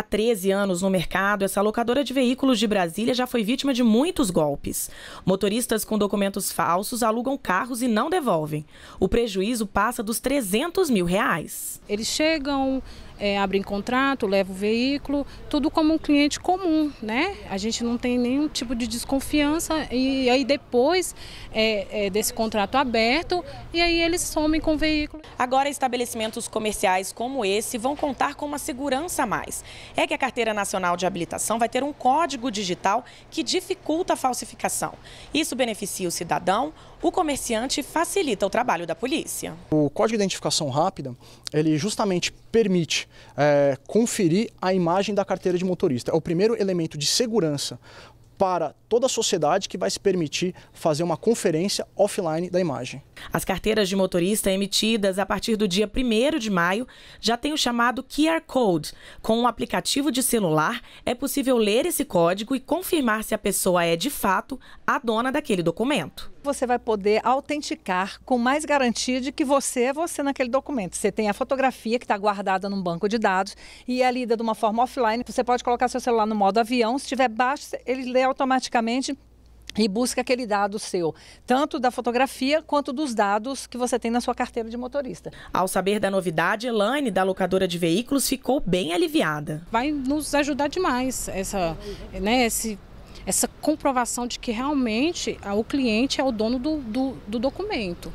há 13 anos no mercado, essa locadora de veículos de Brasília já foi vítima de muitos golpes. Motoristas com documentos falsos alugam carros e não devolvem. O prejuízo passa dos 300 mil reais. Eles chegam é, abrem contrato, levam o veículo, tudo como um cliente comum, né? A gente não tem nenhum tipo de desconfiança e aí depois é, é, desse contrato aberto e aí eles somem com o veículo. Agora estabelecimentos comerciais como esse vão contar com uma segurança a mais. É que a Carteira Nacional de Habilitação vai ter um código digital que dificulta a falsificação. Isso beneficia o cidadão, o comerciante facilita o trabalho da polícia. O código de identificação rápida, ele justamente permite é, conferir a imagem da carteira de motorista. É o primeiro elemento de segurança para toda a sociedade que vai se permitir fazer uma conferência offline da imagem. As carteiras de motorista emitidas a partir do dia 1 de maio já têm o chamado QR Code. Com um aplicativo de celular, é possível ler esse código e confirmar se a pessoa é de fato a dona daquele documento você vai poder autenticar com mais garantia de que você é você naquele documento. Você tem a fotografia que está guardada num banco de dados e é lida de uma forma offline. Você pode colocar seu celular no modo avião, se estiver baixo, ele lê automaticamente e busca aquele dado seu, tanto da fotografia quanto dos dados que você tem na sua carteira de motorista. Ao saber da novidade, Elaine, da locadora de veículos, ficou bem aliviada. Vai nos ajudar demais essa, né, esse essa comprovação de que realmente ah, o cliente é o dono do, do, do documento.